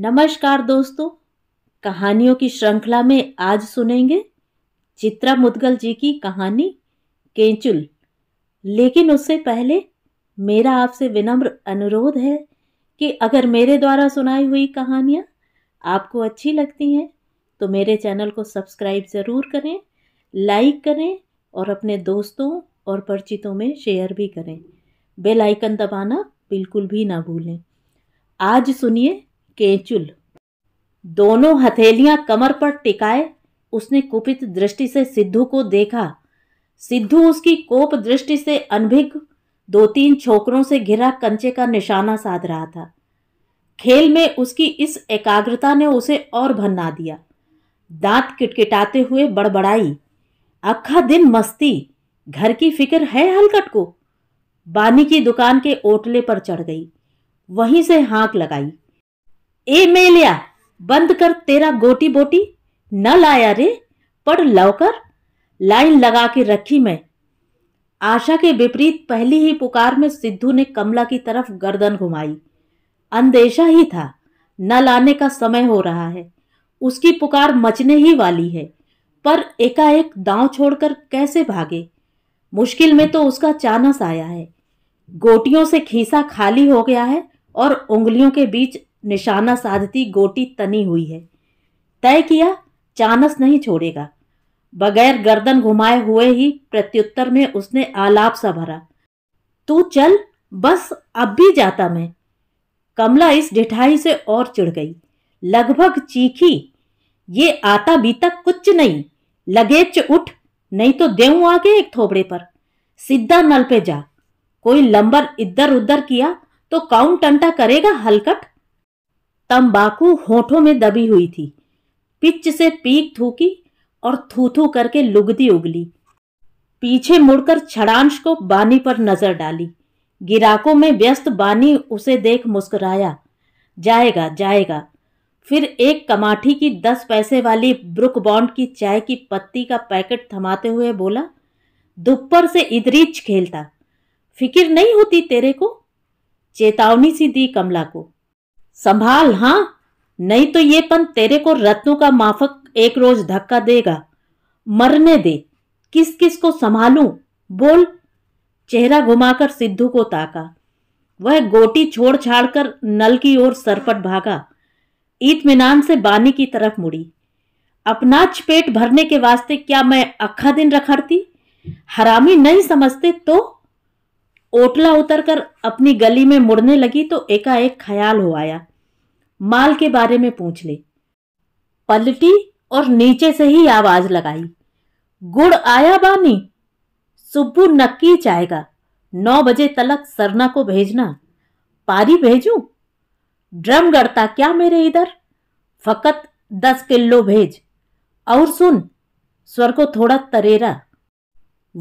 नमस्कार दोस्तों कहानियों की श्रृंखला में आज सुनेंगे चित्रा मुदगल जी की कहानी केंचुल लेकिन उससे पहले मेरा आपसे विनम्र अनुरोध है कि अगर मेरे द्वारा सुनाई हुई कहानियाँ आपको अच्छी लगती हैं तो मेरे चैनल को सब्सक्राइब ज़रूर करें लाइक करें और अपने दोस्तों और परिचितों में शेयर भी करें बेल आइकन दबाना बिल्कुल भी ना भूलें आज सुनिए केंचुल दोनों हथेलियां कमर पर टिकाए उसने कुपित दृष्टि से सिद्धू को देखा सिद्धू उसकी कोप दृष्टि से अनभिज्ञ दो तीन छोकरों से घिरा कंचे का निशाना साध रहा था खेल में उसकी इस एकाग्रता ने उसे और भन्ना दिया दांत किटकिटाते हुए बड़बड़ाई अखा दिन मस्ती घर की फिक्र है हलकट को बानी की दुकान के ओटले पर चढ़ गई वहीं से हाँक लगाई ए मेलिया बंद कर तेरा गोटी बोटी न लाया रे पढ़ लौकर लाइन लगा के रखी मैं आशा के विपरीत पहली ही पुकार में सिद्धू ने कमला की तरफ गर्दन घुमाई अंदेशा ही था न लाने का समय हो रहा है उसकी पुकार मचने ही वाली है पर एकाएक दांव छोड़कर कैसे भागे मुश्किल में तो उसका चानस आया है गोटियों से खीसा खाली हो गया है और उंगलियों के बीच निशाना साधती गोटी तनी हुई है तय किया चानस नहीं छोड़ेगा बगैर गर्दन घुमाए हुए ही प्रत्युत्तर में उसने आलाप सा भरा तू चल बस अब भी जाता मैं कमला इस डिठाई से और चिड़ गई लगभग चीखी ये आता बीता कुछ नहीं लगे च उठ नहीं तो देऊ आगे एक थोपड़े पर सीधा नल पे जा कोई लंबर इधर उधर किया तो काउंट करेगा हलकट तंबाकू होठों में दबी हुई थी पिच से पीक थूकी और थू थू करके लुगदी उगली पीछे मुड़कर छड़ांश को बानी पर नजर डाली गिराकों में व्यस्त बानी उसे देख मुस्कुराया जाएगा जाएगा फिर एक कमाठी की दस पैसे वाली ब्रुक बॉन्ड की चाय की पत्ती का पैकेट थमाते हुए बोला दोपहर से इदरीच खेलता फिक्र नहीं होती तेरे को चेतावनी सी दी कमला को संभाल हाँ नहीं तो ये पन तेरे को रत्नों का माफक एक रोज धक्का देगा मरने दे किस किस को संभालू बोल चेहरा घुमाकर सिद्धू को ताका वह गोटी छोड़ छाड़ कर नल की ओर सरपट भागा इतमान से बानी की तरफ मुड़ी अपना चपेट भरने के वास्ते क्या मैं अखा दिन रखड़ती हरामी नहीं समझते तो ओटला उतरकर अपनी गली में मुड़ने लगी तो एकाएक ख्याल हो आया माल के बारे में पूछ ले पलटी और नीचे से ही आवाज लगाई गुड़ आया बानी सुब्बू नक्की चाहेगा नौ बजे तलक सरना को भेजना पारी भेजू ड्रम गड़ता क्या मेरे इधर फकत दस किलो भेज और सुन स्वर को थोड़ा तरेरा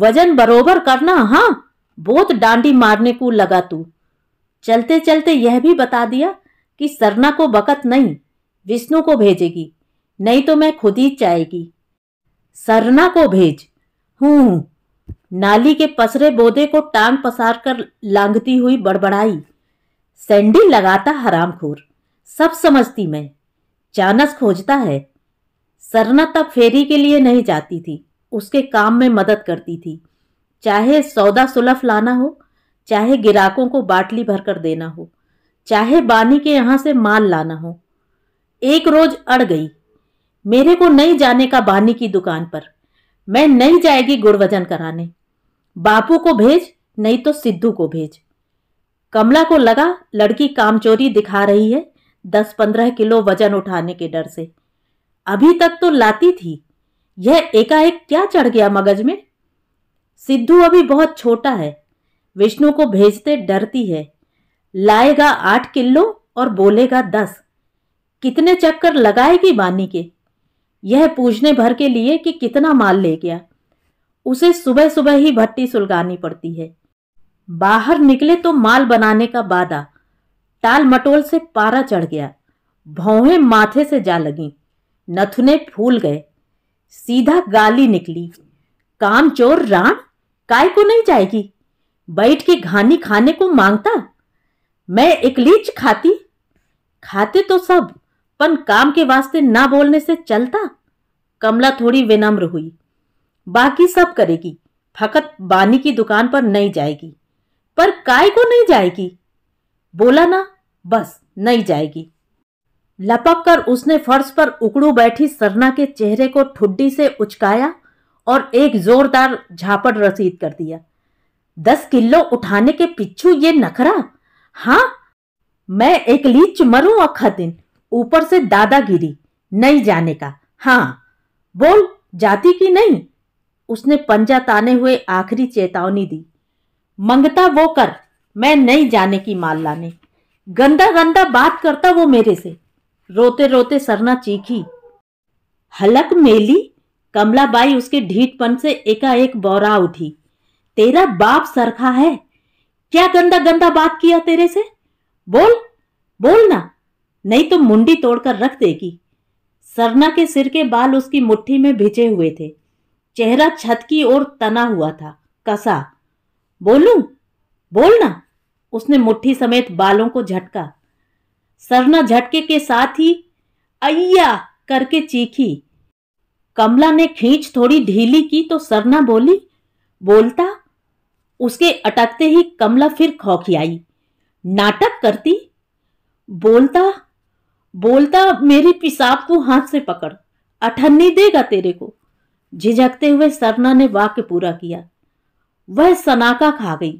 वजन बरोबर करना हाँ बहुत डांडी मारने को लगा तू चलते चलते यह भी बता दिया कि सरना को बकत नहीं विष्णु को भेजेगी नहीं तो मैं खुद ही चाहेगी सरना को भेज हूँ नाली के पसरे बोधे को टांग पसार कर लांगती हुई बड़बड़ाई सैंडी लगाता हरामखोर सब समझती मैं चानस खोजता है सरना तब फेरी के लिए नहीं जाती थी उसके काम में मदद करती थी चाहे सौदा सुलफ लाना हो चाहे गिराकों को बाटली भरकर देना हो चाहे बानी के यहाँ से माल लाना हो एक रोज अड़ गई मेरे को नहीं जाने का बानी की दुकान पर मैं नहीं जाएगी गुड़वजन कराने बापू को भेज नहीं तो सिद्धू को भेज कमला को लगा लड़की कामचोरी दिखा रही है दस पंद्रह किलो वजन उठाने के डर से अभी तक तो लाती थी यह एकाएक क्या चढ़ गया मगज में सिद्धू अभी बहुत छोटा है विष्णु को भेजते डरती है लाएगा आठ किलो और बोलेगा दस कितने चक्कर लगाएगी बानी के यह पूछने भर के लिए कि कितना माल ले गया उसे सुबह सुबह ही भट्टी सुलगानी पड़ती है बाहर निकले तो माल बनाने का बाधा टाल मटोल से पारा चढ़ गया भौहें माथे से जा लगी नथुने फूल गए सीधा गाली निकली काम चोर राण काय को नहीं जाएगी बैठ के घानी खाने को मांगता मैं एक लीच खाती खाते तो सब पन काम के वास्ते ना बोलने से चलता कमला थोड़ी विनम्र हुई बाकी सब करेगी फकत बानी की दुकान पर नहीं जाएगी पर काय को नहीं जाएगी बोला ना बस नहीं जाएगी लपक कर उसने फर्श पर उकड़ू बैठी सरना के चेहरे को ठुड्डी से उचकाया और एक जोरदार झापड़ रसीद कर दिया दस किलो उठाने के पिछू ये नखरा हाँ मैं एक लीच मरूं अखा दिन ऊपर से दादागिरी नहीं जाने का हाँ बोल जाती की नहीं उसने पंजा ताने हुए आखिरी चेतावनी दी मंगता वो कर मैं नहीं जाने की माल लाने गंदा गंदा बात करता वो मेरे से रोते रोते सरना चीखी हलक मेली कमलाबाई उसके ढीठपन से एकाएक बौरा उठी तेरा बाप सरखा है क्या गंदा गंदा बात किया तेरे से बोल बोल ना नहीं तो मुंडी तोड़कर रख देगी सरना के सिर के बाल उसकी मुट्ठी में भिजे हुए थे चेहरा छत की ओर तना हुआ था कसा बोलू बोल ना उसने मुट्ठी समेत बालों को झटका सरना झटके के साथ ही अय्या करके चीखी कमला ने खींच थोड़ी ढीली की तो सरना बोली बोलता उसके अटकते ही कमला फिर आई नाटक करती बोलता बोलता मेरी पिसाब को हाथ से पकड़ अठन्नी देगा तेरे को झिझकते हुए सरना ने वाक्य पूरा किया वह सनाका खा गई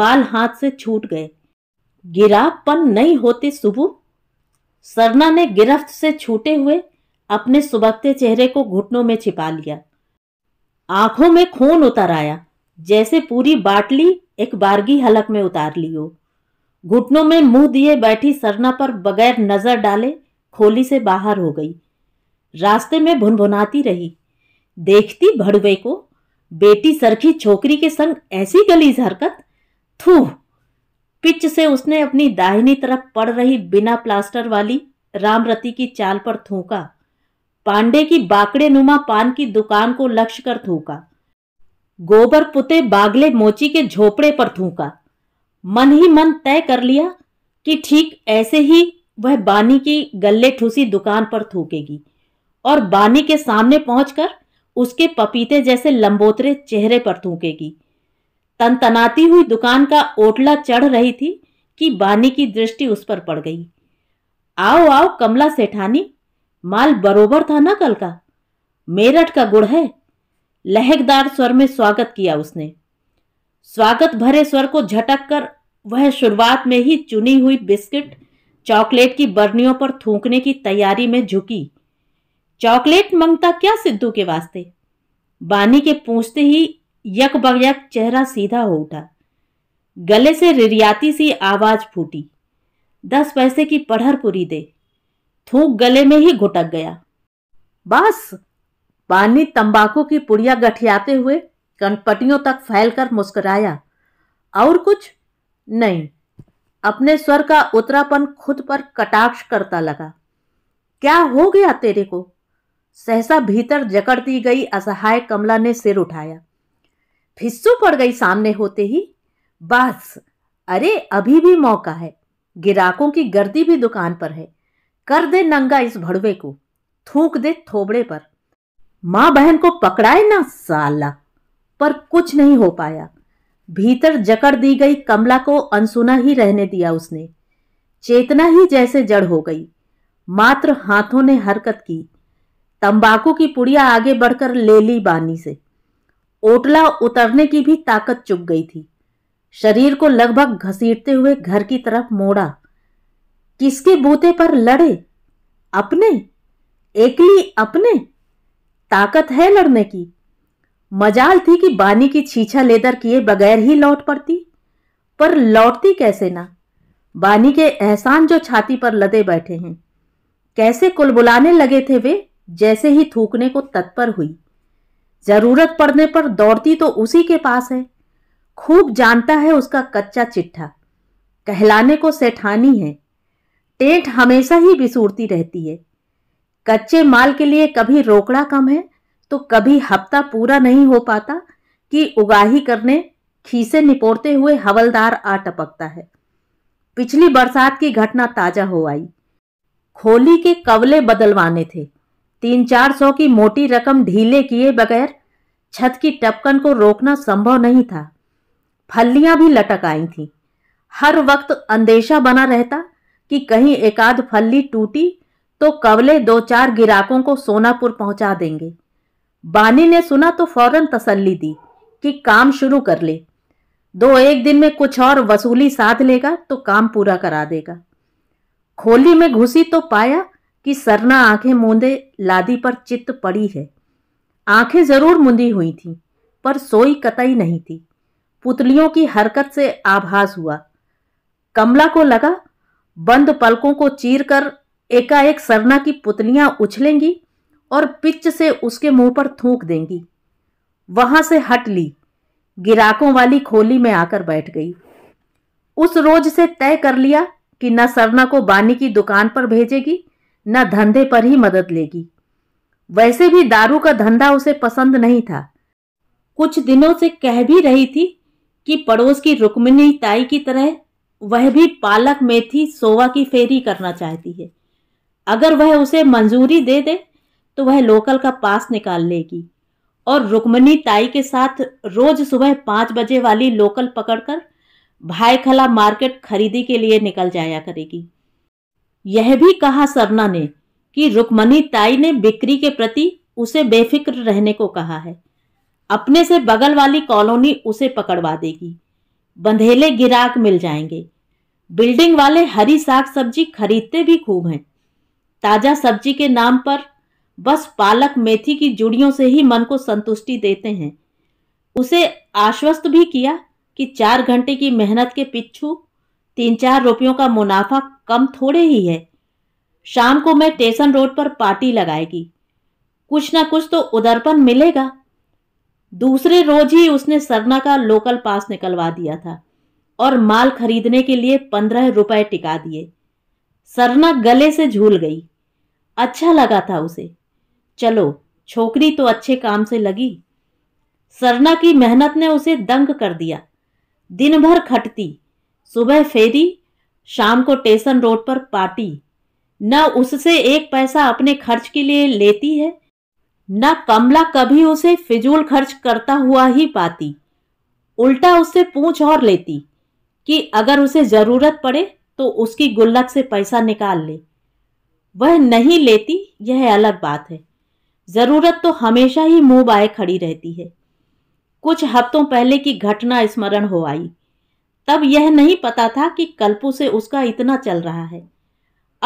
बाल हाथ से छूट गए गिरापन नहीं होते सुबह सरना ने गिरफ्त से छूटे हुए अपने सुबकते चेहरे को घुटनों में छिपा लिया आंखों में खून उतर आया जैसे पूरी बाटली एक बारगी हलक में उतार ली हो घुटनों में मुंह दिए बैठी सरना पर बगैर नजर डाले खोली से बाहर हो गई रास्ते में भुनभुनाती रही देखती भड़वे को बेटी सरखी छोकरी के संग ऐसी गलीज हरकत थू पिच से उसने अपनी दाहिनी तरफ पड़ रही बिना प्लास्टर वाली रामरती की चाल पर थूका पांडे की बाकड़े नुमा पान की दुकान को लक्ष्य कर थूका गोबर पुते बागले मोची के झोपड़े पर थूका मन ही मन तय कर लिया कि ठीक ऐसे ही वह बानी की गले ठूसी दुकान पर थूकेगी और बानी के सामने पहुंचकर उसके पपीते जैसे लंबोतरे चेहरे पर थूकेगी तनतनाती हुई दुकान का ओटला चढ़ रही थी कि बानी की दृष्टि उस पर पड़ गई आओ आओ कमला सेठानी माल बरोबर था ना कल का मेरठ का गुड़ है लहकदार स्वर में स्वागत किया उसने स्वागत भरे स्वर को झटक कर वह शुरुआत में ही चुनी हुई बिस्किट चॉकलेट की बर्नियों पर थूकने की तैयारी में झुकी चॉकलेट मंगता क्या सिद्धू के वास्ते बानी के पूछते ही यक बगयक चेहरा सीधा हो उठा गले से रिरियाती सी आवाज फूटी दस पैसे की पढ़र पूरी दे थूक गले में ही घुटक गया बस पानी तंबाकू की पुड़िया गठियाते हुए कनपटियों तक फैलकर मुस्कुराया और कुछ नहीं अपने स्वर का उतरापन खुद पर कटाक्ष करता लगा क्या हो गया तेरे को सहसा भीतर जकड़ दी गई असहाय कमला ने सिर उठाया फिस्सू पड़ गई सामने होते ही बस अरे अभी भी मौका है गिराकों की गर्दी भी दुकान पर है कर दे नंगा इस भड़वे को थूक दे थोबड़े पर मां बहन को पकड़ाए ना साला पर कुछ नहीं हो पाया भीतर जकड़ दी गई कमला को अनसुना ही रहने दिया उसने चेतना ही जैसे जड़ हो गई मात्र हाथों ने हरकत की तंबाकू की पुड़िया आगे बढ़कर ले ली बानी से ओटला उतरने की भी ताकत चुक गई थी शरीर को लगभग घसीटते हुए घर की तरफ मोड़ा किसके बूते पर लड़े अपने एकली अपने ताकत है लड़ने की मजाल थी कि बानी की छीछा लेदर किए बगैर ही लौट पड़ती पर लौटती कैसे ना बानी के एहसान जो छाती पर लदे बैठे हैं कैसे कुलबुलाने लगे थे वे जैसे ही थूकने को तत्पर हुई जरूरत पड़ने पर दौड़ती तो उसी के पास है खूब जानता है उसका कच्चा चिट्ठा कहलाने को सेठानी है टेंट हमेशा ही बिसूरती रहती है कच्चे माल के लिए कभी रोकड़ा कम है तो कभी हफ्ता पूरा नहीं हो पाता कि उगाही करने खीसे निपोड़ते हुए हवलदार आ टपकता है पिछली बरसात की घटना ताजा हो आई खोली के कवले बदलवाने थे तीन चार सौ की मोटी रकम ढीले किए बगैर छत की टपकन को रोकना संभव नहीं था फलियां भी लटक आई थीं हर वक्त अंदेशा बना रहता कि कहीं एकाध फल्ली टूटी तो कवले दो चार गिराकों को सोनापुर पहुंचा देंगे बानी ने सुना तो फौरन तसल्ली दी कि काम शुरू कर ले दो एक दिन में कुछ और वसूली साध लेगा तो काम पूरा करा देगा खोली में घुसी तो पाया कि सरना आंखें मूंदे लादी पर चित्त पड़ी है आंखें जरूर मुंदी हुई थी पर सोई कतई नहीं थी पुतलियों की हरकत से आभास हुआ कमला को लगा बंद पलकों को चीरकर एकाएक सरना की पुतलियां उछलेंगी और पिच से उसके मुंह पर थूक देंगी वहां से हट ली गिराकों वाली खोली में आकर बैठ गई उस रोज से तय कर लिया कि न सरना को बानी की दुकान पर भेजेगी न धंधे पर ही मदद लेगी वैसे भी दारू का धंधा उसे पसंद नहीं था कुछ दिनों से कह भी रही थी कि पड़ोस की रुक्मिनी ताई की तरह वह भी पालक मेथी सोवा की फेरी करना चाहती है अगर वह उसे मंजूरी दे दे तो वह लोकल का पास निकाल लेगी और रुक्मनी ताई के साथ रोज सुबह पाँच बजे वाली लोकल पकड़कर भाईखला मार्केट खरीदी के लिए निकल जाया करेगी यह भी कहा सरना ने कि रुक्मनी ताई ने बिक्री के प्रति उसे बेफिक्र रहने को कहा है अपने से बगल वाली कॉलोनी उसे पकड़वा देगी बंधेले गिराक मिल जाएंगे बिल्डिंग वाले हरी साग सब्जी खरीदते भी खूब हैं ताज़ा सब्जी के नाम पर बस पालक मेथी की जुड़ियों से ही मन को संतुष्टि देते हैं उसे आश्वस्त भी किया कि चार घंटे की मेहनत के पिच्छू तीन चार रुपयों का मुनाफा कम थोड़े ही है शाम को मैं टेसन रोड पर पार्टी लगाएगी कुछ ना कुछ तो उदरपन मिलेगा दूसरे रोज ही उसने सरना का लोकल पास निकलवा दिया था और माल खरीदने के लिए पंद्रह रुपए टिका दिए सरना गले से झूल गई अच्छा लगा था उसे चलो छोकरी तो अच्छे काम से लगी सरना की मेहनत ने उसे दंग कर दिया दिन भर खटती सुबह फेरी शाम को टेसन रोड पर पार्टी न उससे एक पैसा अपने खर्च के लिए लेती है न कमला कभी उसे फिजूल खर्च करता हुआ ही पाती उल्टा उससे पूछ और लेती कि अगर उसे ज़रूरत पड़े तो उसकी गुल्लक से पैसा निकाल ले वह नहीं लेती यह अलग बात है ज़रूरत तो हमेशा ही मुंह बाए खड़ी रहती है कुछ हफ्तों पहले की घटना स्मरण हो आई तब यह नहीं पता था कि कल्पू से उसका इतना चल रहा है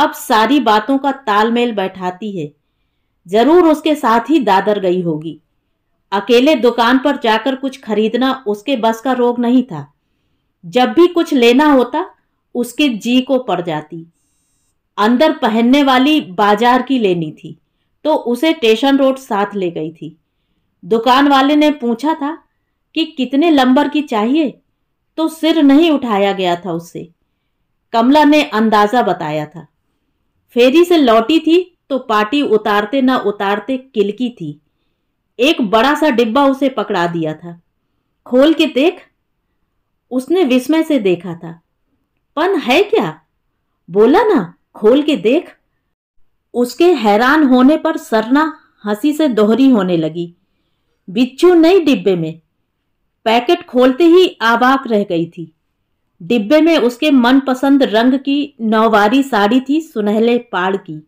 अब सारी बातों का तालमेल बैठाती है जरूर उसके साथ ही दादर गई होगी अकेले दुकान पर जाकर कुछ खरीदना उसके बस का रोग नहीं था जब भी कुछ लेना होता उसके जी को पड़ जाती अंदर पहनने वाली बाजार की लेनी थी तो उसे स्टेशन रोड साथ ले गई थी दुकान वाले ने पूछा था कि कितने लंबर की चाहिए तो सिर नहीं उठाया गया था उससे कमला ने अंदाज़ा बताया था फेरी से लौटी थी तो पार्टी उतारते ना उतारते किलकी थी एक बड़ा सा डिब्बा उसे पकड़ा दिया था खोल के देख उसने विस्मय से देखा था पन है क्या बोला ना खोल के देख उसके हैरान होने पर सरना हंसी से दोहरी होने लगी बिच्छू नहीं डिब्बे में पैकेट खोलते ही आबाक रह गई थी डिब्बे में उसके मनपसंद रंग की नौवारी साड़ी थी सुनहले पाड़ की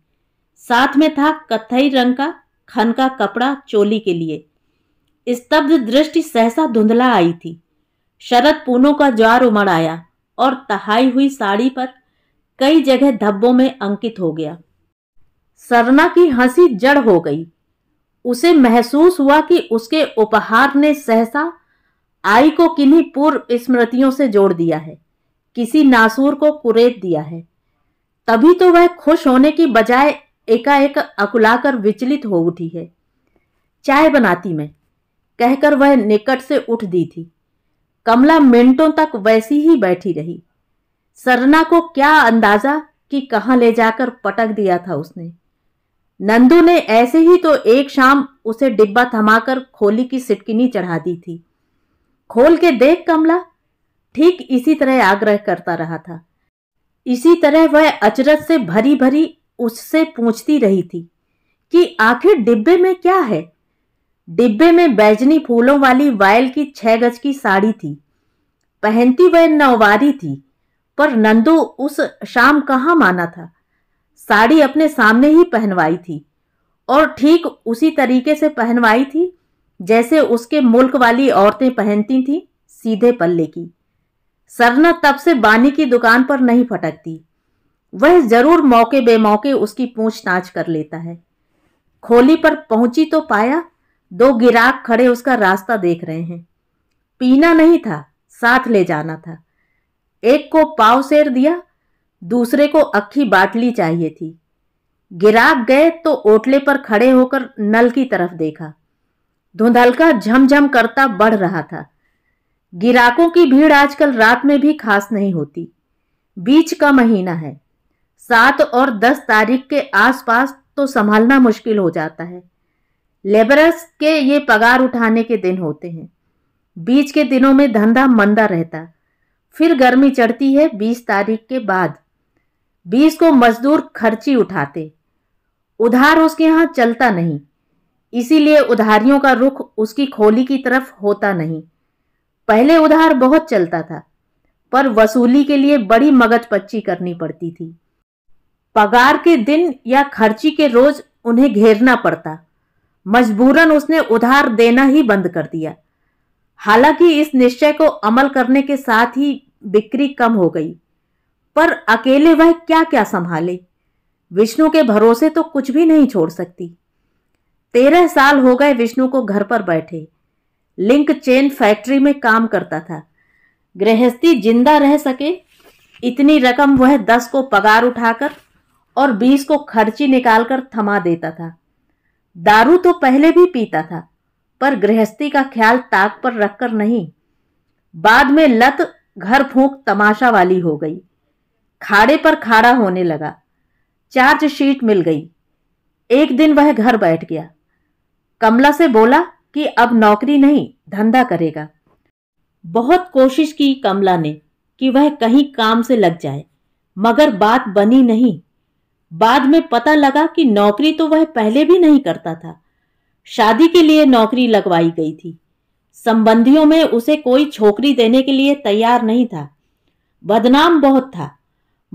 साथ में था कत्थई रंग का खन का कपड़ा चोली के लिए स्तब्ध दृष्टि सहसा धुंधला आई थी शरद पूनों का ज्वार उमड़ आया और तहाई हुई साड़ी पर कई जगह धब्बों में अंकित हो गया सरना की हंसी जड़ हो गई उसे महसूस हुआ कि उसके उपहार ने सहसा आई को किन्हीं पूर्व स्मृतियों से जोड़ दिया है किसी नासूर को कुरेद दिया है तभी तो वह खुश होने की बजाय एकाएक अकुलाकर विचलित हो उठी है चाय बनाती मैं कहकर वह निकट से उठ दी थी कमला मिनटों तक वैसी ही बैठी रही सरना को क्या अंदाजा कि कहाँ ले जाकर पटक दिया था उसने नंदू ने ऐसे ही तो एक शाम उसे डिब्बा थमाकर खोली की सिटकिनी चढ़ा दी थी खोल के देख कमला ठीक इसी तरह आग्रह करता रहा था इसी तरह वह अचरज से भरी भरी उससे पूछती रही थी कि आखिर डिब्बे में क्या है डिब्बे में बैजनी फूलों वाली वायल की छह गज की साड़ी थी पहनती वह नौवारी थी पर नंदू उस शाम कहाँ माना था साड़ी अपने सामने ही पहनवाई थी और ठीक उसी तरीके से पहनवाई थी जैसे उसके मुल्क वाली औरतें पहनती थीं सीधे पल्ले की सरना तब से बानी की दुकान पर नहीं फटकती वह जरूर मौके बेमौके उसकी पूछताछ कर लेता है खोली पर पहुंची तो पाया दो गिराक खड़े उसका रास्ता देख रहे हैं पीना नहीं था साथ ले जाना था एक को पाव सेर दिया दूसरे को अक्खी बाटली चाहिए थी गिराक गए तो ओटले पर खड़े होकर नल की तरफ देखा धुंधलका झमझम करता बढ़ रहा था गिराकों की भीड़ आजकल रात में भी खास नहीं होती बीच का महीना है सात और दस तारीख के आसपास तो संभालना मुश्किल हो जाता है लेबरस के ये पगार उठाने के दिन होते हैं बीच के दिनों में धंधा मंदा रहता फिर गर्मी चढ़ती है बीस तारीख के बाद बीस को मजदूर खर्ची उठाते उधार उसके यहाँ चलता नहीं इसीलिए उधारियों का रुख उसकी खोली की तरफ होता नहीं पहले उधार बहुत चलता था पर वसूली के लिए बड़ी मगज पच्ची करनी पड़ती थी पगार के दिन या खर्ची के रोज उन्हें घेरना पड़ता मजबूरन उसने उधार देना ही बंद कर दिया हालांकि इस निश्चय को अमल करने के साथ ही बिक्री कम हो गई पर अकेले वह क्या क्या संभाले विष्णु के भरोसे तो कुछ भी नहीं छोड़ सकती तेरह साल हो गए विष्णु को घर पर बैठे लिंक चेन फैक्ट्री में काम करता था गृहस्थी जिंदा रह सके इतनी रकम वह दस को पगार उठाकर और बीस को खर्ची निकालकर थमा देता था दारू तो पहले भी पीता था पर गृहस्थी का ख्याल ताक पर रखकर नहीं बाद में लत घर फूंक तमाशा वाली हो गई खाड़े पर खाड़ा होने लगा चार्ज शीट मिल गई एक दिन वह घर बैठ गया कमला से बोला कि अब नौकरी नहीं धंधा करेगा बहुत कोशिश की कमला ने कि वह कहीं काम से लग जाए मगर बात बनी नहीं बाद में पता लगा कि नौकरी तो वह पहले भी नहीं करता था शादी के लिए नौकरी लगवाई गई थी संबंधियों में उसे कोई छोकरी देने के लिए तैयार नहीं था बदनाम बहुत था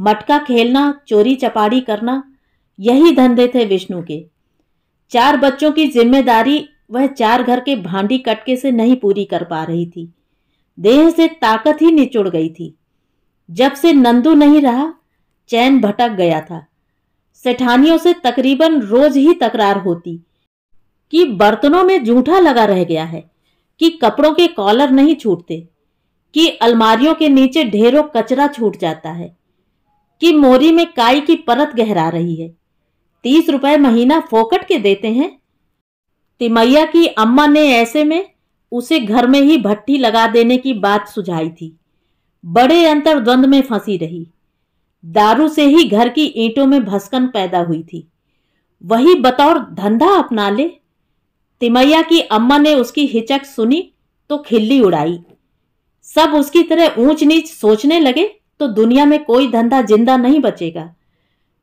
मटका खेलना चोरी चपाड़ी करना यही धंधे थे विष्णु के चार बच्चों की जिम्मेदारी वह चार घर के भांडी कटके से नहीं पूरी कर पा रही थी देह से ताकत ही निचुड़ गई थी जब से नंदू नहीं रहा चैन भटक गया था सेठानियों से तकरीबन रोज ही तकरार होती कि बर्तनों में जूठा लगा रह गया है कि कपड़ों के कॉलर नहीं छूटते कि अलमारियों के नीचे ढेरों कचरा छूट जाता है कि मोरी में काई की परत गहरा रही है तीस रुपए महीना फोकट के देते हैं तिमैया की अम्मा ने ऐसे में उसे घर में ही भट्टी लगा देने की बात सुझाई थी बड़े अंतर्द्वंद में फंसी रही दारू से ही घर की ईंटों में भस्कन पैदा हुई थी वही बतौर धंधा अपना ले तिमैया की अम्मा ने उसकी हिचक सुनी तो खिल्ली उड़ाई सब उसकी तरह ऊंच नीच सोचने लगे तो दुनिया में कोई धंधा जिंदा नहीं बचेगा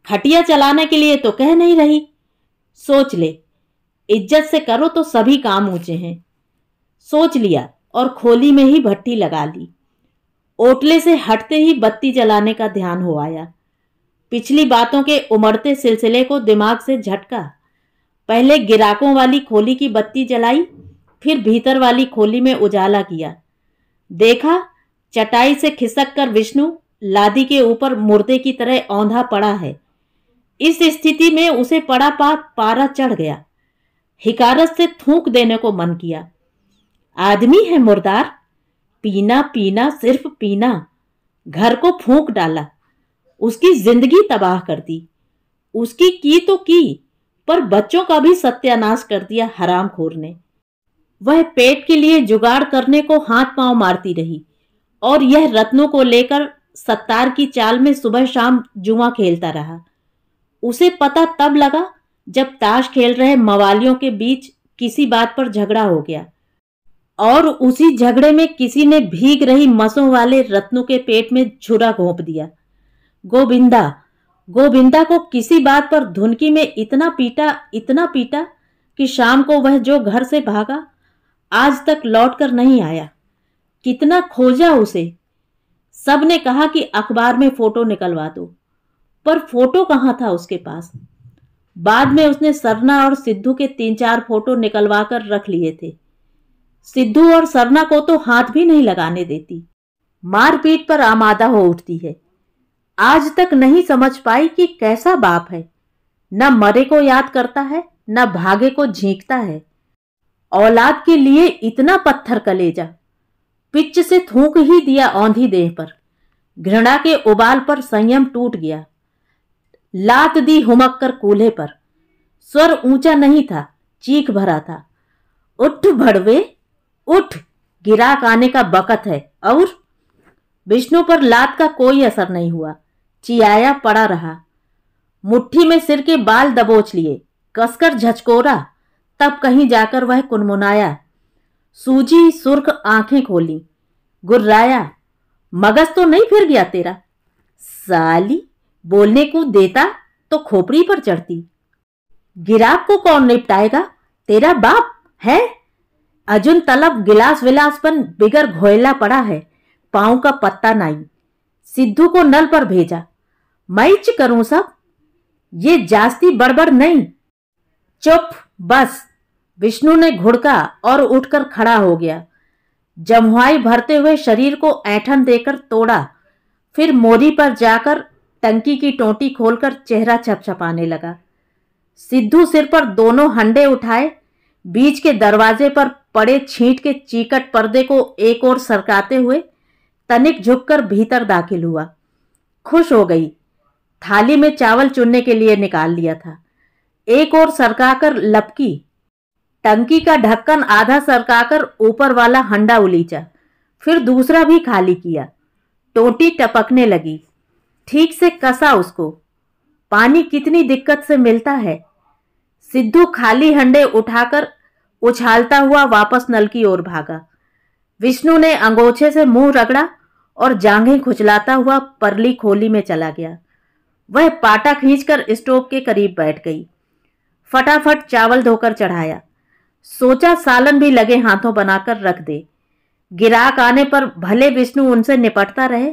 खटिया चलाने के लिए तो कह नहीं रही सोच ले इज्जत से करो तो सभी काम ऊंचे हैं सोच लिया और खोली में ही भट्टी लगा ली ओटले से हटते ही बत्ती जलाने का ध्यान हो आया पिछली बातों के उमड़ते सिलसिले को दिमाग से झटका पहले गिराकों वाली खोली की बत्ती जलाई फिर भीतर वाली खोली में उजाला किया देखा चटाई से खिसक कर विष्णु लादी के ऊपर मुर्दे की तरह औंधा पड़ा है इस स्थिति में उसे पड़ा पा पारा चढ़ गया हिकारत से थूक देने को मन किया आदमी है मुर्दार पीना पीना सिर्फ पीना घर को फूंक डाला उसकी जिंदगी तबाह कर दी उसकी की तो की पर बच्चों का भी सत्यानाश कर दिया हराम खोर ने वह पेट के लिए जुगाड़ करने को हाथ पांव मारती रही और यह रत्नों को लेकर सत्तार की चाल में सुबह शाम जुआ खेलता रहा उसे पता तब लगा जब ताश खेल रहे मवालियों के बीच किसी बात पर झगड़ा हो गया और उसी झगड़े में किसी ने भीग रही मसों वाले रत्नों के पेट में छुरा घोंप दिया गोविंदा गोविंदा को किसी बात पर धुनकी में इतना पीटा इतना पीटा कि शाम को वह जो घर से भागा आज तक लौट कर नहीं आया कितना खोजा उसे सब ने कहा कि अखबार में फोटो निकलवा दो पर फोटो कहाँ था उसके पास बाद में उसने सरना और सिद्धू के तीन चार फोटो निकलवा कर रख लिए थे सिद्धू और सरना को तो हाथ भी नहीं लगाने देती मारपीट पर आमादा हो उठती है आज तक नहीं समझ पाई कि कैसा बाप है न मरे को याद करता है न भागे को झींकता है औलाद के लिए इतना पत्थर कलेजा पिच से थूक ही दिया औंधी देह पर घृणा के उबाल पर संयम टूट गया लात दी हुमक कर कूल्हे पर स्वर ऊंचा नहीं था चीख भरा था उठ भड़वे उठ गिराक आने का बकत है और विष्णु पर लात का कोई असर नहीं हुआ चियाया पड़ा रहा मुट्ठी में सिर के बाल दबोच लिए कसकर झचकोरा तब कहीं जाकर वह कुनमुनाया सूजी सुर्ख आंखें खोली गुर्राया मगज तो नहीं फिर गया तेरा साली बोलने को देता तो खोपड़ी पर चढ़ती गिराक को कौन निपटाएगा तेरा बाप है अजुन तलब गिलास विलास पर बिगर घोयला पड़ा है पाँव का पत्ता नाई सिद्धू को नल पर भेजा मैच करूं सब ये जास्ती बड़बड़ नहीं चुप बस विष्णु ने घुड़का और उठकर खड़ा हो गया जमुआई भरते हुए शरीर को ऐठन देकर तोड़ा फिर मोरी पर जाकर टंकी की टोटी खोलकर चेहरा छपछपाने लगा सिद्धू सिर पर दोनों हंडे उठाए बीच के दरवाजे पर पड़े छींट के चीकट पर्दे को एक ओर सरकाते हुए तनिक झुककर भीतर दाखिल हुआ खुश हो गई थाली में चावल चुनने के लिए निकाल लिया था एक ओर सरकाकर लपकी टंकी का ढक्कन आधा सरकाकर ऊपर वाला हंडा उलीचा फिर दूसरा भी खाली किया टोटी टपकने लगी ठीक से कसा उसको पानी कितनी दिक्कत से मिलता है सिद्धू खाली हंडे उठाकर उछालता हुआ वापस नल की ओर भागा विष्णु ने अंगोछे से मुंह रगड़ा और जांघें खुचलाता हुआ परली खोली में चला गया वह पाटा खींचकर स्टोव के करीब बैठ गई फटाफट चावल धोकर चढ़ाया सोचा सालन भी लगे हाथों बनाकर रख दे गिराक आने पर भले विष्णु उनसे निपटता रहे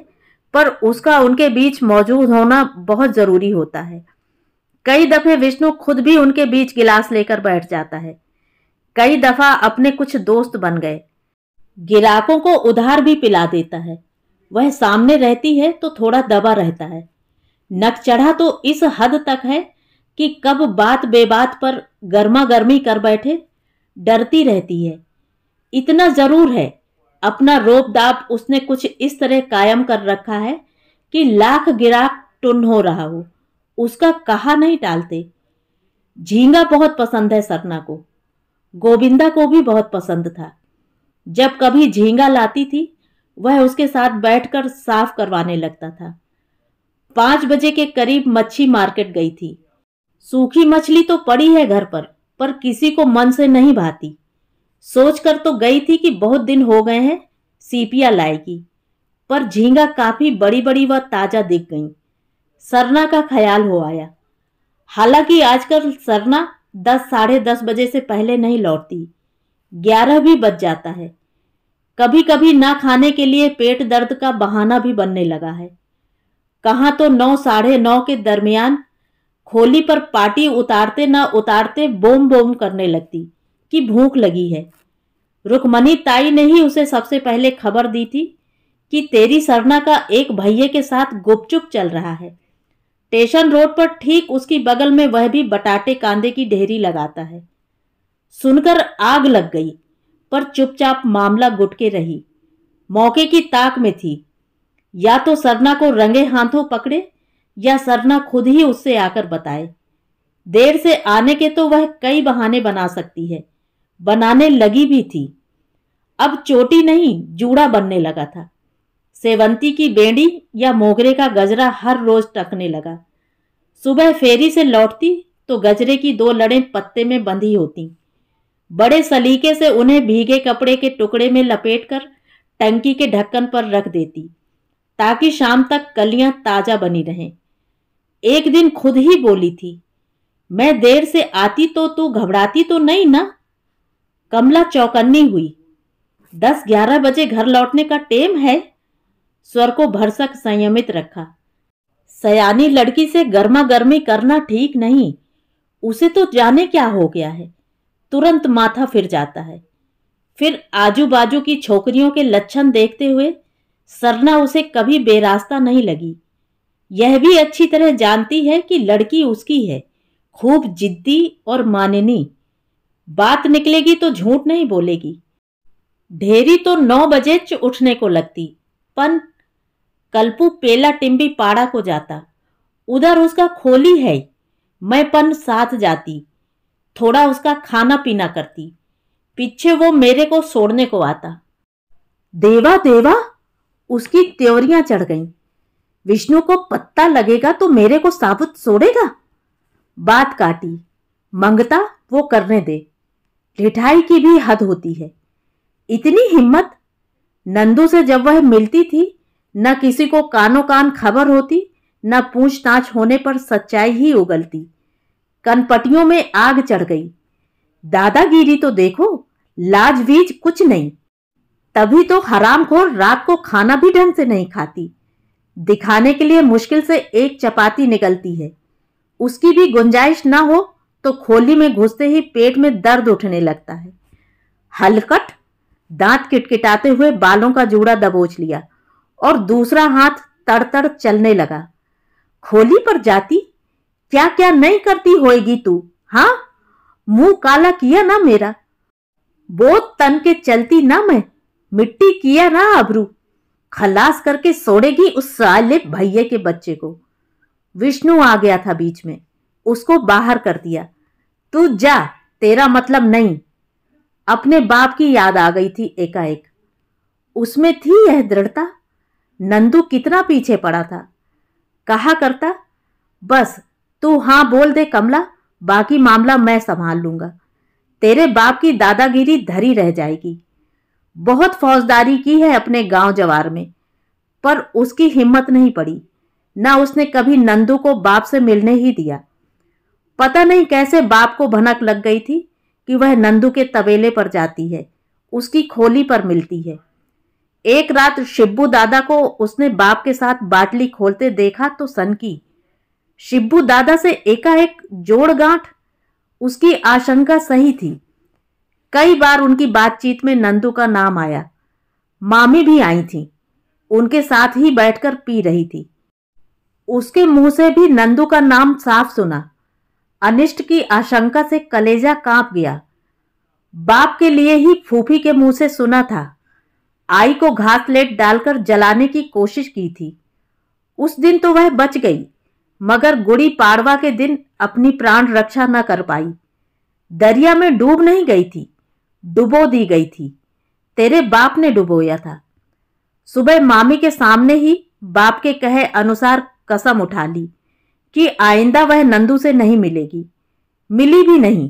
पर उसका उनके बीच मौजूद होना बहुत ज़रूरी होता है कई दफे विष्णु खुद भी उनके बीच गिलास लेकर बैठ जाता है कई दफा अपने कुछ दोस्त बन गए गिराकों को उधार भी पिला देता है वह सामने रहती है तो थोड़ा दबा रहता है नक चढ़ा तो इस हद तक है कि कब बात बेबात पर गर्मा गर्मी कर बैठे डरती रहती है इतना ज़रूर है अपना रोप दाप उसने कुछ इस तरह कायम कर रखा है कि लाख गिराक टुन हो रहा हो उसका कहा नहीं टालते झींगा बहुत पसंद है सरना को गोविंदा को भी बहुत पसंद था जब कभी झींगा लाती थी वह उसके साथ बैठकर साफ करवाने लगता था पांच बजे के करीब मच्छी मार्केट गई थी सूखी मछली तो पड़ी है घर पर पर किसी को मन से नहीं भाती सोचकर तो गई थी कि बहुत दिन हो गए हैं सीपिया लाएगी पर झींगा काफ़ी बड़ी बड़ी व ताज़ा दिख गई सरना का ख्याल हो आया हालांकि आजकल सरना दस साढ़े दस बजे से पहले नहीं लौटती ग्यारह भी बज जाता है कभी कभी ना खाने के लिए पेट दर्द का बहाना भी बनने लगा है कहाँ तो नौ साढ़े नौ के दरमियान खोली पर पार्टी उतारते ना उतारते बोम बोम करने लगती कि भूख लगी है रुकमणी ताई ने ही उसे सबसे पहले खबर दी थी कि तेरी सरना का एक भैये के साथ गुपचुप चल रहा है स्टेशन रोड पर ठीक उसकी बगल में वह भी बटाटे कांदे की ढेरी लगाता है सुनकर आग लग गई पर चुपचाप मामला गुटके रही मौके की ताक में थी या तो सरना को रंगे हाथों पकड़े या सरना खुद ही उससे आकर बताए देर से आने के तो वह कई बहाने बना सकती है बनाने लगी भी थी अब चोटी नहीं जूड़ा बनने लगा था सेवंती की बेड़ी या मोगरे का गजरा हर रोज टकने लगा सुबह फेरी से लौटती तो गजरे की दो लड़ें पत्ते में बंधी होती बड़े सलीके से उन्हें भीगे कपड़े के टुकड़े में लपेटकर टंकी के ढक्कन पर रख देती ताकि शाम तक कलियां ताजा बनी रहें एक दिन खुद ही बोली थी मैं देर से आती तो तू घबराती तो नहीं ना कमला चौकन्नी हुई दस ग्यारह बजे घर लौटने का टेम है स्वर को भरसक संयमित रखा सयानी लड़की से गर्मा गर्मी करना ठीक नहीं उसे तो जाने क्या हो गया है तुरंत माथा फिर जाता है फिर आजू बाजू की छोकरियों के लक्षण देखते हुए सरना उसे कभी बेरास्ता नहीं लगी यह भी अच्छी तरह जानती है कि लड़की उसकी है खूब जिद्दी और माननी बात निकलेगी तो झूठ नहीं बोलेगी ढेरी तो नौ बजे उठने को लगती पन कल्पू पेला टिम्बी पाड़ा को जाता उधर उसका खोली है मैं पन साथ जाती थोड़ा उसका खाना पीना करती पीछे वो मेरे को सोड़ने को आता देवा देवा उसकी त्योरियां चढ़ गईं विष्णु को पत्ता लगेगा तो मेरे को साबुत सोड़ेगा बात काटी मंगता वो करने दे ठेठाई की भी हद होती है इतनी हिम्मत नंदू से जब वह मिलती थी न किसी को कानो कान खबर होती न पूछताछ होने पर सच्चाई ही उगलती कनपटियों में आग चढ़ गई दादागिरी तो देखो बीज कुछ नहीं तभी तो हरामखोर रात को खाना भी ढंग से नहीं खाती दिखाने के लिए मुश्किल से एक चपाती निकलती है उसकी भी गुंजाइश ना हो तो खोली में घुसते ही पेट में दर्द उठने लगता है हलकट दांत किटकिटाते हुए बालों का जूड़ा दबोच लिया और दूसरा हाथ तड़तड़ चलने लगा खोली पर जाती क्या क्या नहीं करती होएगी तू हाँ मुंह काला किया ना मेरा बहुत तन के चलती ना मैं मिट्टी किया ना अबरू खलास करके सोड़ेगी उस साले भैया के बच्चे को विष्णु आ गया था बीच में उसको बाहर कर दिया तू जा तेरा मतलब नहीं अपने बाप की याद आ गई थी एकाएक उसमें थी यह दृढ़ता नंदू कितना पीछे पड़ा था कहा करता बस तू हाँ बोल दे कमला बाकी मामला मैं संभाल लूंगा तेरे बाप की दादागिरी धरी रह जाएगी बहुत फौजदारी की है अपने गांव जवार में पर उसकी हिम्मत नहीं पड़ी ना उसने कभी नंदू को बाप से मिलने ही दिया पता नहीं कैसे बाप को भनक लग गई थी कि वह नंदू के तबेले पर जाती है उसकी खोली पर मिलती है एक रात शिब्बू दादा को उसने बाप के साथ बाटली खोलते देखा तो सनकी शिब्बू दादा से एकाएक जोड़ गांठ उसकी आशंका सही थी कई बार उनकी बातचीत में नंदू का नाम आया मामी भी आई थी उनके साथ ही बैठकर पी रही थी उसके मुंह से भी नंदू का नाम साफ सुना अनिष्ट की आशंका से कलेजा कांप गया बाप के लिए ही फूफी के मुंह से सुना था आई को घासलेट डालकर जलाने की कोशिश की थी उस दिन तो वह बच गई मगर गुड़ी पाड़वा के दिन अपनी प्राण रक्षा न कर पाई दरिया में डूब नहीं गई थी डुबो दी गई थी तेरे बाप ने डुबोया था सुबह मामी के सामने ही बाप के कहे अनुसार कसम उठा ली कि आइंदा वह नंदू से नहीं मिलेगी मिली भी नहीं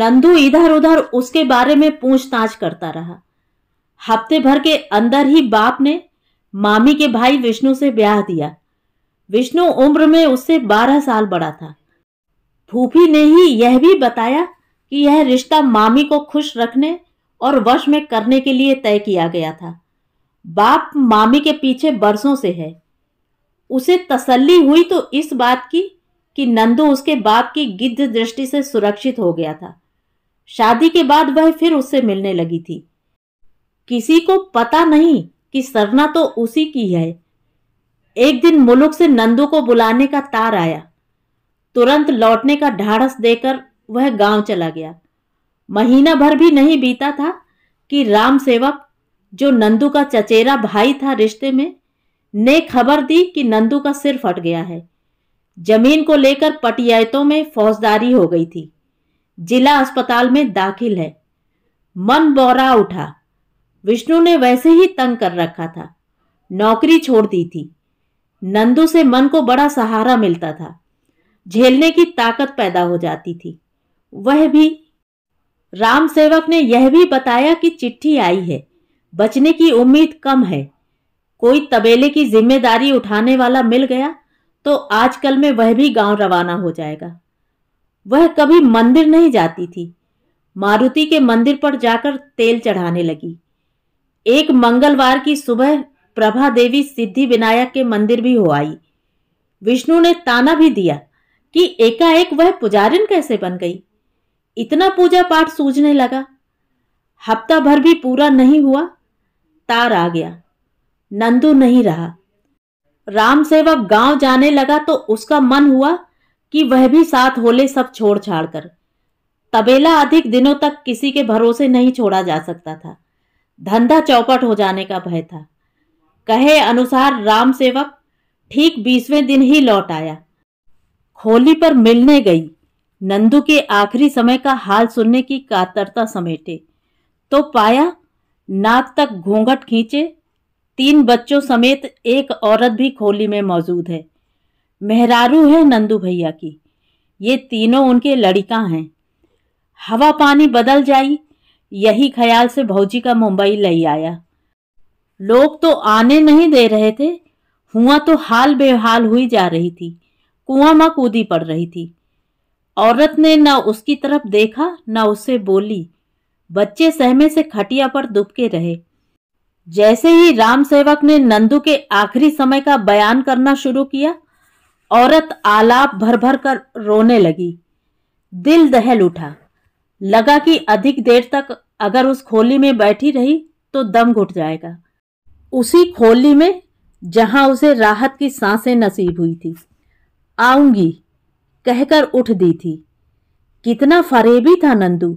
नंदू इधर उधर उसके बारे में पूछताछ करता रहा हफ्ते भर के अंदर ही बाप ने मामी के भाई विष्णु से ब्याह दिया विष्णु उम्र में उससे बारह साल बड़ा था फूफी ने ही यह भी बताया कि यह रिश्ता मामी को खुश रखने और वश में करने के लिए तय किया गया था बाप मामी के पीछे बरसों से है उसे तसल्ली हुई तो इस बात की कि नंदू उसके बाप की गिद्ध दृष्टि से सुरक्षित हो गया था शादी के बाद वह फिर उससे मिलने लगी थी किसी को पता नहीं कि सरना तो उसी की है एक दिन मुलुक से नंदू को बुलाने का तार आया तुरंत लौटने का ढाढ़स देकर वह गांव चला गया महीना भर भी नहीं बीता था कि राम सेवक जो नंदू का चचेरा भाई था रिश्ते में ने खबर दी कि नंदू का सिर फट गया है जमीन को लेकर पटियातों में फौजदारी हो गई थी जिला अस्पताल में दाखिल है मन बौरा उठा विष्णु ने वैसे ही तंग कर रखा था नौकरी छोड़ दी थी नंदू से मन को बड़ा सहारा मिलता था झेलने की ताकत पैदा हो जाती थी वह भी राम सेवक ने यह भी बताया कि चिट्ठी आई है बचने की उम्मीद कम है कोई तबेले की जिम्मेदारी उठाने वाला मिल गया तो आजकल में वह भी गांव रवाना हो जाएगा वह कभी मंदिर नहीं जाती थी मारुति के मंदिर पर जाकर तेल चढ़ाने लगी एक मंगलवार की सुबह प्रभा देवी सिद्धि विनायक के मंदिर भी हो आई विष्णु ने ताना भी दिया कि एकाएक वह पुजारिन कैसे बन गई इतना पूजा पाठ सूझने लगा हफ्ता भर भी पूरा नहीं हुआ तार आ गया नंदू नहीं रहा राम सेवक गांव जाने लगा तो उसका मन हुआ कि वह भी साथ होले सब छोड़ छाड़ कर तबेला अधिक दिनों तक किसी के भरोसे नहीं छोड़ा जा सकता था धंधा चौपट हो जाने का भय था कहे अनुसार राम सेवक ठीक बीसवें दिन ही लौट आया होली पर मिलने गई नंदू के आखिरी समय का हाल सुनने की कातरता समेटे तो पाया नाक तक घूंघट खींचे तीन बच्चों समेत एक औरत भी खोली में मौजूद है मेहरारू है नंदू भैया की ये तीनों उनके लड़िका हैं हवा पानी बदल जाई यही ख्याल से भौजी का मुंबई ले आया लोग तो आने नहीं दे रहे थे हुआ तो हाल बेहाल हुई जा रही थी कुआं माँ कूदी पड़ रही थी औरत ने न उसकी तरफ देखा न उससे बोली बच्चे सहमे से खटिया पर दुबके रहे जैसे ही राम सेवक ने नंदू के आखिरी समय का बयान करना शुरू किया औरत आलाप भर भर कर रोने लगी दिल दहल उठा लगा कि अधिक देर तक अगर उस खोली में बैठी रही तो दम घुट जाएगा उसी खोली में जहां उसे राहत की सांसें नसीब हुई थी आऊंगी कहकर उठ दी थी कितना फरेबी था नंदू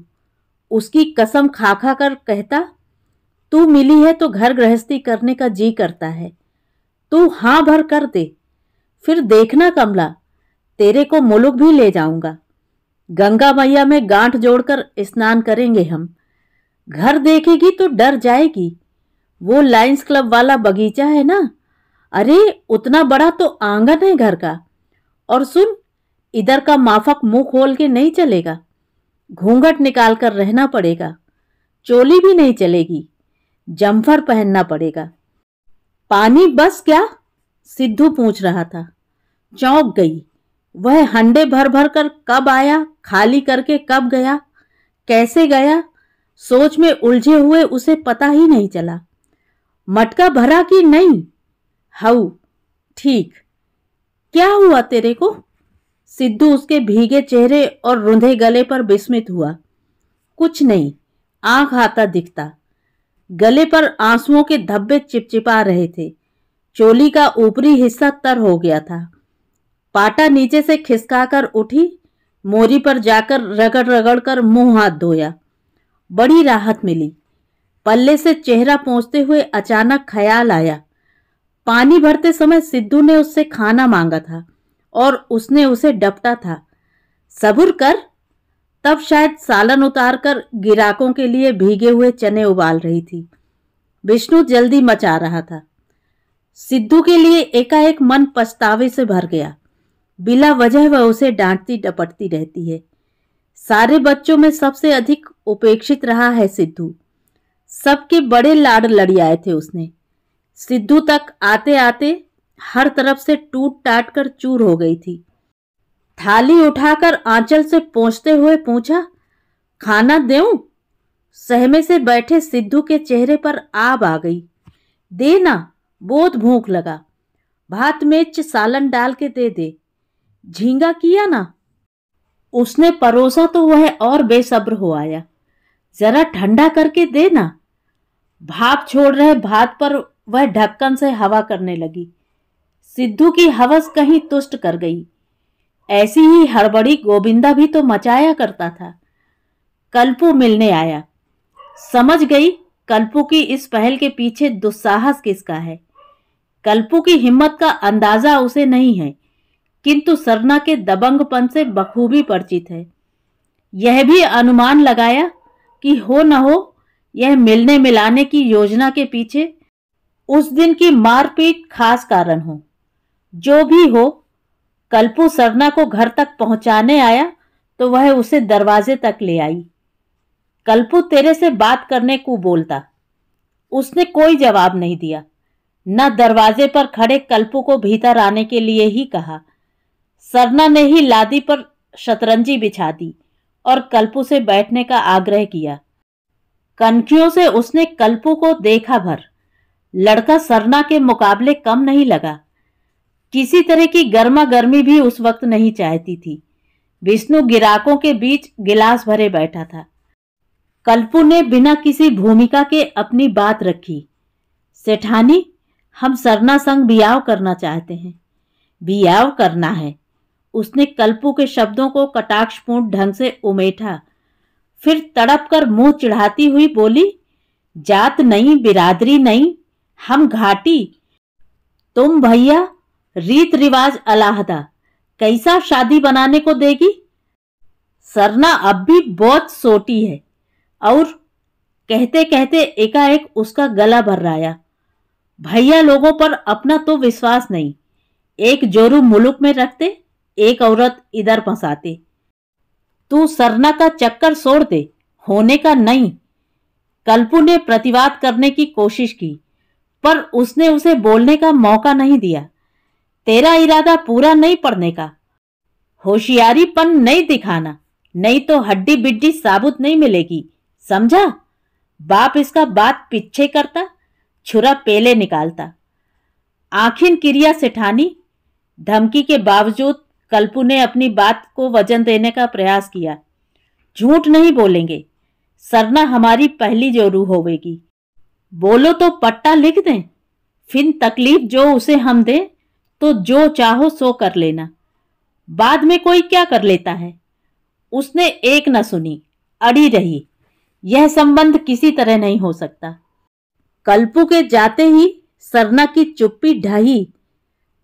उसकी कसम खा खा कर कहता तू मिली है तो घर गृहस्थी करने का जी करता है तू हां भर कर दे फिर देखना कमला तेरे को मुलुक भी ले जाऊंगा गंगा मैया में गांठ जोड़कर स्नान करेंगे हम घर देखेगी तो डर जाएगी वो लाइन्स क्लब वाला बगीचा है ना अरे उतना बड़ा तो आंगन है घर का और सुन इधर का माफक मुंह खोल के नहीं चलेगा घूंघट निकाल कर रहना पड़ेगा चोली भी नहीं चलेगी जम्फर पहनना पड़ेगा पानी बस क्या सिद्धू पूछ रहा था चौंक गई वह हंडे भर भर कर कब आया खाली करके कब गया कैसे गया सोच में उलझे हुए उसे पता ही नहीं चला मटका भरा कि नहीं हऊ ठीक क्या हुआ तेरे को सिद्धू उसके भीगे चेहरे और रुंधे गले पर विस्मित हुआ कुछ नहीं आंख आता दिखता गले पर आंसुओं के धब्बे चिपचिपा रहे थे चोली का ऊपरी हिस्सा तर हो गया था पाटा नीचे से खिसकाकर उठी मोरी पर जाकर रगड़ रगड़ कर मुंह हाथ धोया बड़ी राहत मिली पल्ले से चेहरा पहुंचते हुए अचानक ख्याल आया पानी भरते समय सिद्धू ने उससे खाना मांगा था और उसने उसे डपटा था सबुर कर तब शायद सालन उतार कर गिराकों के लिए भीगे हुए चने उबाल रही थी विष्णु जल्दी मचा रहा था सिद्धू के लिए एकाएक मन पछतावे से भर गया बिला वजह वह उसे डांटती डपटती रहती है सारे बच्चों में सबसे अधिक उपेक्षित रहा है सिद्धू सबके बड़े लाड लड़ियाए थे उसने सिद्धू तक आते आते हर तरफ से टूट टाट कर चूर हो गई थी थाली उठाकर आंचल से पहुंचते हुए पूछा खाना देऊं? सहमे से बैठे सिद्धू के चेहरे पर आब आ गई देना बहुत भूख लगा भात मिर्च सालन डाल के दे दे झींगा किया ना उसने परोसा तो वह और बेसब्र हो आया जरा ठंडा करके दे ना भाप छोड़ रहे भात पर वह ढक्कन से हवा करने लगी सिद्धू की हवस कहीं तुष्ट कर गई ऐसी ही हड़बड़ी गोविंदा भी तो मचाया करता था कल्पू मिलने आया समझ गई कल्पू की इस पहल के पीछे दुस्साहस किसका है कल्पू की हिम्मत का अंदाजा उसे नहीं है किंतु सरना के दबंगपन से बखूबी परिचित है यह भी अनुमान लगाया कि हो न हो यह मिलने मिलाने की योजना के पीछे उस दिन की मारपीट खास कारण हो जो भी हो कल्पू सरना को घर तक पहुंचाने आया तो वह उसे दरवाजे तक ले आई कल्पू तेरे से बात करने को बोलता उसने कोई जवाब नहीं दिया न दरवाजे पर खड़े कल्पू को भीतर आने के लिए ही कहा सरना ने ही लादी पर शतरंजी बिछा दी और कल्पू से बैठने का आग्रह किया कनखियों से उसने कल्पू को देखा भर लड़का सरना के मुकाबले कम नहीं लगा किसी तरह की गर्मा गर्मी भी उस वक्त नहीं चाहती थी विष्णु गिराकों के बीच गिलास भरे बैठा था कल्पू ने बिना किसी भूमिका के अपनी बात रखी सेठानी हम सरना संग बियाव करना चाहते हैं बियाव करना है उसने कल्पू के शब्दों को कटाक्षपूर्ण ढंग से उमेठा फिर तड़प कर मुंह चिढ़ाती हुई बोली जात नहीं बिरादरी नहीं हम घाटी तुम भैया रीत रिवाज अलाहदा कैसा शादी बनाने को देगी सरना अब भी बहुत सोटी है और कहते कहते एकाएक उसका गला भर रहा भैया लोगों पर अपना तो विश्वास नहीं एक जोरू मुलुक में रखते एक औरत इधर फंसाती तू सरना का चक्कर छोड़ दे होने का नहीं कल्पू ने प्रतिवाद करने की कोशिश की पर उसने उसे बोलने का मौका नहीं दिया तेरा इरादा पूरा नहीं पड़ने का होशियारीपन नहीं दिखाना नहीं तो हड्डी बिड्डी साबुत नहीं मिलेगी समझा बाप इसका बात पीछे करता छुरा पेले निकालता आखिन क्रिया सेठानी धमकी के बावजूद कल्पू ने अपनी बात को वजन देने का प्रयास किया झूठ नहीं बोलेंगे सरना हमारी पहली जोरू होवेगी बोलो तो पट्टा लिख दें फिर तकलीफ जो उसे हम दें तो जो चाहो सो कर लेना बाद में कोई क्या कर लेता है उसने एक न सुनी अड़ी रही यह संबंध किसी तरह नहीं हो सकता कल्पू के जाते ही सरना की चुप्पी ढही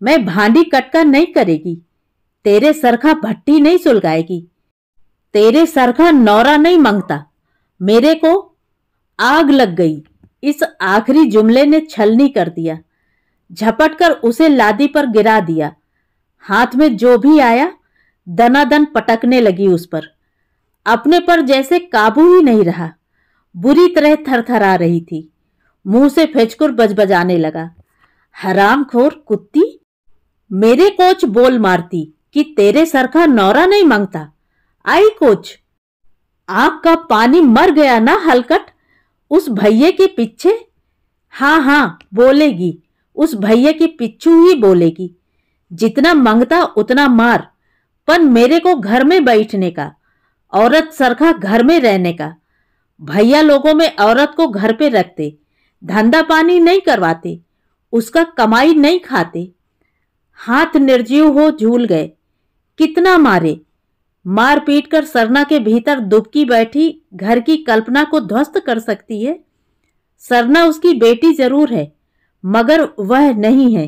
मैं भांडी कटका नहीं करेगी तेरे सरखा भट्टी नहीं सुलगाएगी तेरे सरखा नौरा नहीं मांगता मेरे को आग लग गई इस आखिरी जुमले ने छलनी कर दिया झपट कर उसे लादी पर गिरा दिया हाथ में जो भी आया दनादन पटकने लगी उस पर अपने पर जैसे काबू ही नहीं रहा बुरी तरह थरथरा रही थी मुंह से फेचकुर बज बजाने लगा हराम खोर कुत्ती मेरे कोच बोल मारती कि तेरे सर का नौरा नहीं मांगता आई कोच आग का पानी मर गया ना हलकट उस भैये के पीछे हाँ हाँ बोलेगी उस भैये के पिच्छू ही बोलेगी जितना मांगता उतना मार पर मेरे को घर में बैठने का औरत सरखा घर में रहने का भैया लोगों में औरत को घर पे रखते धंधा पानी नहीं करवाते उसका कमाई नहीं खाते हाथ निर्जीव हो झूल गए कितना मारे मार पीट कर सरना के भीतर दुबकी बैठी घर की कल्पना को ध्वस्त कर सकती है सरना उसकी बेटी जरूर है मगर वह नहीं है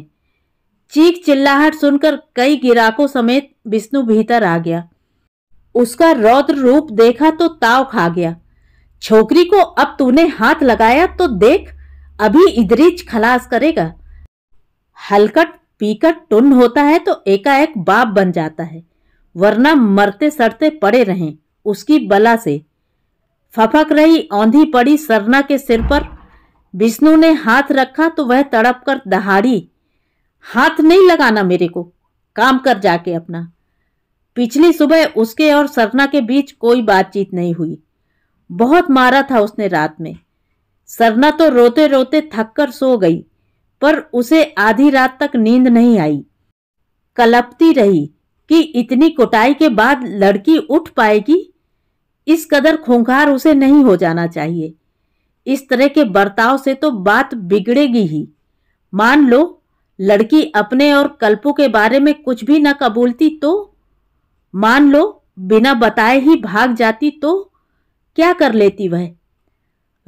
चीख चिल्लाहट सुनकर कई गिराकों समेत विष्णु भीतर आ गया उसका रौद्र रूप देखा तो ताव खा गया छोकरी को अब तूने हाथ लगाया तो देख अभी इदरीज खलास करेगा हलकट पीकर टुन होता है तो एकाएक बाप बन जाता है वरना मरते सड़ते पड़े रहें उसकी बला से फफक रही औंधी पड़ी सरना के सिर पर विष्णु ने हाथ रखा तो वह तड़प कर दहाड़ी हाथ नहीं लगाना मेरे को काम कर जाके अपना पिछली सुबह उसके और सरना के बीच कोई बातचीत नहीं हुई बहुत मारा था उसने रात में सरना तो रोते रोते थककर सो गई पर उसे आधी रात तक नींद नहीं आई कलपती रही कि इतनी कोटाई के बाद लड़की उठ पाएगी इस कदर खूंखार उसे नहीं हो जाना चाहिए इस तरह के बर्ताव से तो बात बिगड़ेगी ही मान लो लड़की अपने और कल्पू के बारे में कुछ भी न कबूलती तो मान लो बिना बताए ही भाग जाती तो क्या कर लेती वह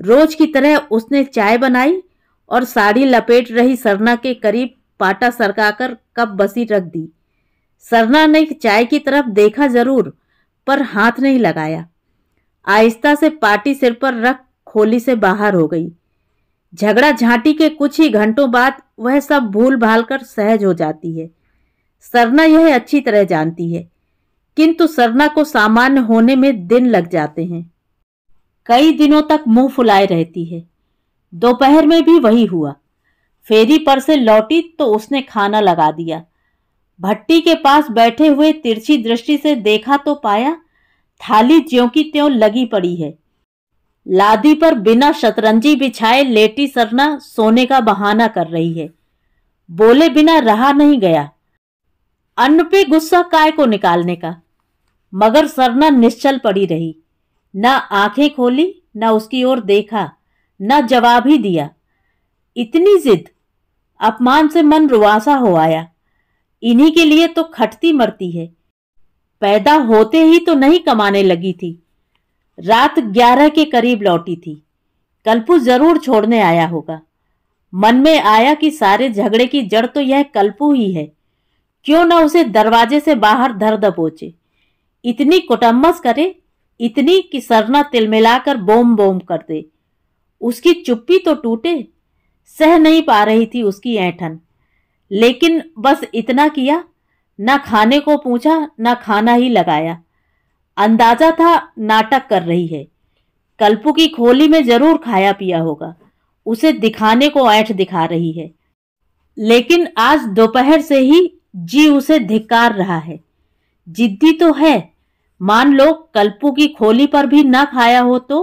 रोज की तरह उसने चाय बनाई और साड़ी लपेट रही सरना के करीब पाटा सरकाकर कप बसी रख दी सरना ने चाय की तरफ देखा जरूर पर हाथ नहीं लगाया आहिस्ता से पाटी सिर पर रख खोली से बाहर हो गई झगड़ा झांटी के कुछ ही घंटों बाद वह सब भूल भाल कर सहज हो जाती है सरना यह अच्छी तरह जानती है किंतु सरना को सामान्य होने में दिन लग जाते हैं कई दिनों तक मुंह फुलाए रहती है दोपहर में भी वही हुआ फेरी पर से लौटी तो उसने खाना लगा दिया भट्टी के पास बैठे हुए तिरछी दृष्टि से देखा तो पाया थाली ज्यों की त्यों लगी पड़ी है लादी पर बिना शतरंजी बिछाए लेटी सरना सोने का बहाना कर रही है बोले बिना रहा नहीं गया अन्न पे गुस्सा काय को निकालने का मगर सरना निश्चल पड़ी रही ना आंखें खोली ना उसकी ओर देखा न जवाब ही दिया इतनी जिद अपमान से मन रुआसा हो आया इन्हीं के लिए तो खटती मरती है पैदा होते ही तो नहीं कमाने लगी थी रात ग्यारह के करीब लौटी थी कल्पू जरूर छोड़ने आया होगा मन में आया कि सारे झगड़े की जड़ तो यह कल्पू ही है क्यों ना उसे दरवाजे से बाहर धर दबोचे इतनी कुटम्बस करे इतनी कि सरना तिलमिलाकर बोम बोम कर दे उसकी चुप्पी तो टूटे सह नहीं पा रही थी उसकी ऐठन लेकिन बस इतना किया ना खाने को पूछा ना खाना ही लगाया अंदाजा था नाटक कर रही है कल्पू की खोली में जरूर खाया पिया होगा उसे दिखाने को ऐठ दिखा रही है लेकिन आज दोपहर से ही जी उसे धिक्कार रहा है जिद्दी तो है मान लो कल्पू की खोली पर भी ना खाया हो तो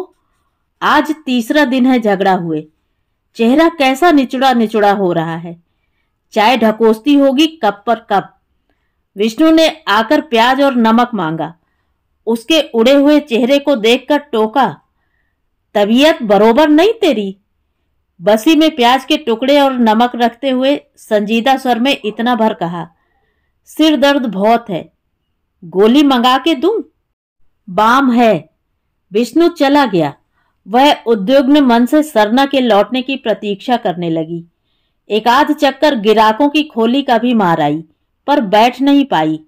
आज तीसरा दिन है झगड़ा हुए चेहरा कैसा निचुड़ा निचुड़ा हो रहा है चाय ढकोसती होगी कप पर कप विष्णु ने आकर प्याज और नमक मांगा उसके उड़े हुए चेहरे को देखकर टोका तबीयत बरोबर नहीं तेरी बसी में प्याज के टुकड़े और नमक रखते हुए संजीदा स्वर में इतना भर कहा सिर दर्द बहुत है गोली मंगा के दूं? बाम है विष्णु चला गया वह में मन से सरना के लौटने की प्रतीक्षा करने लगी एक आध चक्कर गिराकों की खोली का भी मार आई पर बैठ नहीं पाई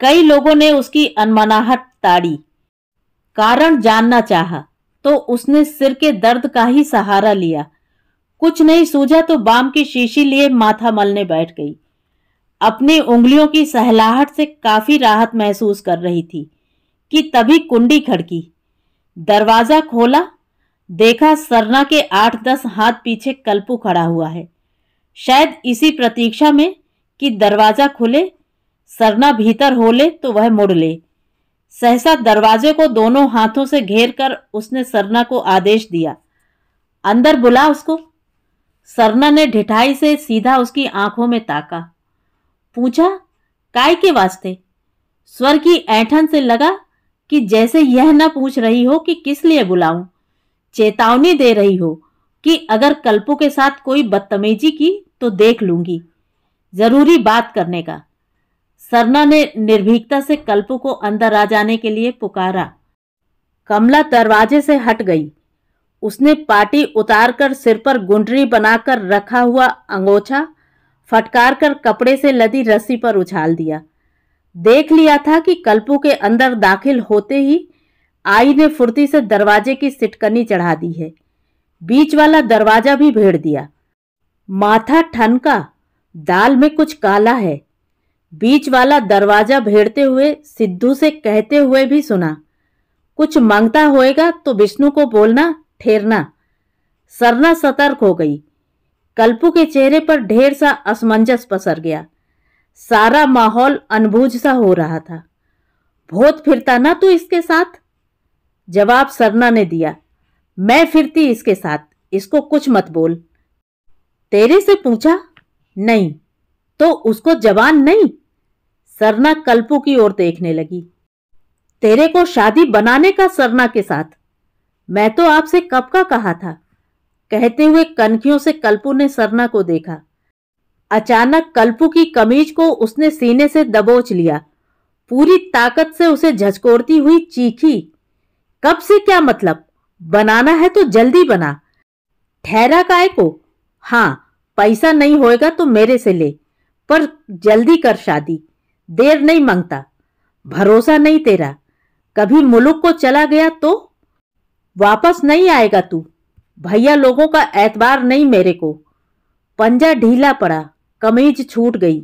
कई लोगों ने उसकी अनमनाहट ताड़ी कारण जानना चाहा, तो उसने सिर के दर्द का ही सहारा लिया कुछ नहीं सूझा तो बाम की शीशी लिए माथा मलने बैठ गई अपनी उंगलियों की सहलाहट से काफी राहत महसूस कर रही थी कि तभी कुंडी खड़की दरवाज़ा खोला देखा सरना के आठ दस हाथ पीछे कल्पू खड़ा हुआ है शायद इसी प्रतीक्षा में कि दरवाज़ा खुले सरना भीतर हो ले तो वह मुड़ ले सहसा दरवाजे को दोनों हाथों से घेर कर उसने सरना को आदेश दिया अंदर बुला उसको सरना ने ढिठाई से सीधा उसकी आंखों में ताका पूछा काय के वास्ते स्वर की ऐठन से लगा कि जैसे यह न पूछ रही हो कि किस लिए बुलाऊं चेतावनी दे रही हो कि अगर कल्पू के साथ कोई बदतमीजी की तो देख लूंगी जरूरी बात करने का सरना ने निर्भीकता से कल्पू को अंदर आ जाने के लिए पुकारा कमला दरवाजे से हट गई उसने पार्टी उतारकर सिर पर गुंडरी बनाकर रखा हुआ अंगोछा फटकार कर कपड़े से लदी रस्सी पर उछाल दिया देख लिया था कि कल्पू के अंदर दाखिल होते ही आई ने फुर्ती से दरवाजे की सिटकनी चढ़ा दी है बीच वाला दरवाजा भी भेड़ दिया माथा ठनका दाल में कुछ काला है बीच वाला दरवाजा भेड़ते हुए सिद्धू से कहते हुए भी सुना कुछ मांगता होएगा तो विष्णु को बोलना ठेरना सरना सतर्क हो गई कल्पू के चेहरे पर ढेर सा असमंजस पसर गया सारा माहौल अनबूझ सा हो रहा था बहुत फिरता ना तू इसके साथ जवाब सरना ने दिया मैं फिरती इसके साथ इसको कुछ मत बोल तेरे से पूछा नहीं तो उसको जवान नहीं सरना कल्पू की ओर देखने लगी तेरे को शादी बनाने का सरना के साथ मैं तो आपसे कब का कहा था कहते हुए कनखियों से कल्पू ने सरना को देखा अचानक कल्पू की कमीज को उसने सीने से दबोच लिया पूरी ताकत से उसे झचकोरती हुई चीखी कब से क्या मतलब बनाना है तो जल्दी बना ठहरा काय को हाँ पैसा नहीं होएगा तो मेरे से ले पर जल्दी कर शादी देर नहीं मांगता भरोसा नहीं तेरा कभी मुलुक को चला गया तो वापस नहीं आएगा तू भैया लोगों का एतबार नहीं मेरे को पंजा ढीला पड़ा कमीज छूट गई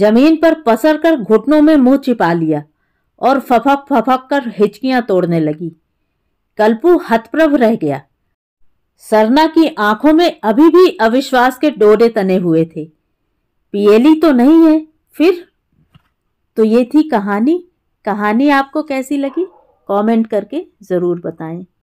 जमीन पर पसर कर घुटनों में मुंह छिपा लिया और फफक फफक कर हिचकियां तोड़ने लगी कल्पू हतप्रभ रह गया सरना की आंखों में अभी भी अविश्वास के डोरे तने हुए थे पियली तो नहीं है फिर तो ये थी कहानी कहानी आपको कैसी लगी कमेंट करके ज़रूर बताएं